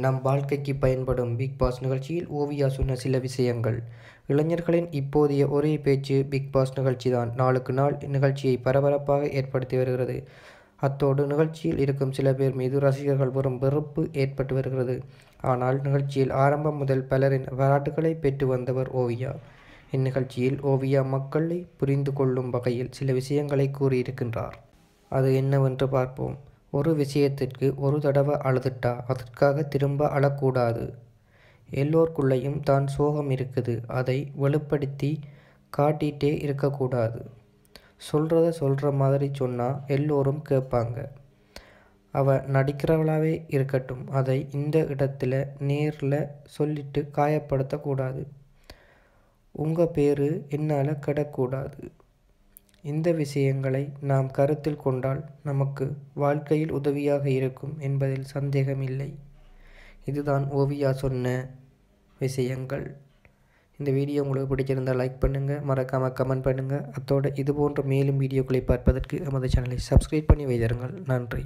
நம் வாழ்க்கைக்கு பயன்படும் பிக் பாஸ் நிகழ்ச்சியில் ஓவியா சொன்ன சில விஷயங்கள் இளைஞர்களின் இப்போதைய ஒரே பேச்சு பிக் பாஸ் நிகழ்ச்சி தான் நாளுக்கு நாள் நிகழ்ச்சியை பரபரப்பாக ஏற்படுத்தி வருகிறது அத்தோடு நிகழ்ச்சியில் இருக்கும் சில பேர் மீது ரசிகர்கள் வரும் வெறுப்பு ஏற்பட்டு வருகிறது ஆனால் நிகழ்ச்சியில் ஆரம்பம் முதல் பலரின் பாராட்டுகளை பெற்று வந்தவர் ஓவியா இந்நிகழ்ச்சியில் ஓவியா மக்களை புரிந்து கொள்ளும் வகையில் சில விஷயங்களை கூறியிருக்கின்றார் அது என்னவென்று பார்ப்போம் ஒரு விஷயத்திற்கு ஒரு தடவை அழுதுட்டா அதற்காக திரும்ப அழக்கூடாது எல்லோருக்குள்ளேயும் தான் சோகம் இருக்குது அதை வெளிப்படுத்தி காட்டிகிட்டே இருக்கக்கூடாது சொல்கிறத சொல்கிற மாதிரி சொன்னால் எல்லோரும் கேட்பாங்க அவ நடிக்கிறவளாகவே இருக்கட்டும் அதை இந்த இடத்துல நேரில் சொல்லிட்டு காயப்படுத்தக்கூடாது உங்கள் பேர் என்னால் கிடக்கூடாது இந்த விஷயங்களை நாம் கருத்தில் கொண்டால் நமக்கு வாழ்க்கையில் உதவியாக இருக்கும் என்பதில் சந்தேகமில்லை இதுதான் ஓவியா சொன்ன விஷயங்கள் இந்த வீடியோ உங்களுக்கு பிடிச்சிருந்தால் லைக் பண்ணுங்கள் மறக்காமல் கமெண்ட் பண்ணுங்கள் அத்தோடு இதுபோன்ற மேலும் வீடியோக்களை பார்ப்பதற்கு நமது சேனலை சப்ஸ்கிரைப் பண்ணி வைத்திருங்கள் நன்றி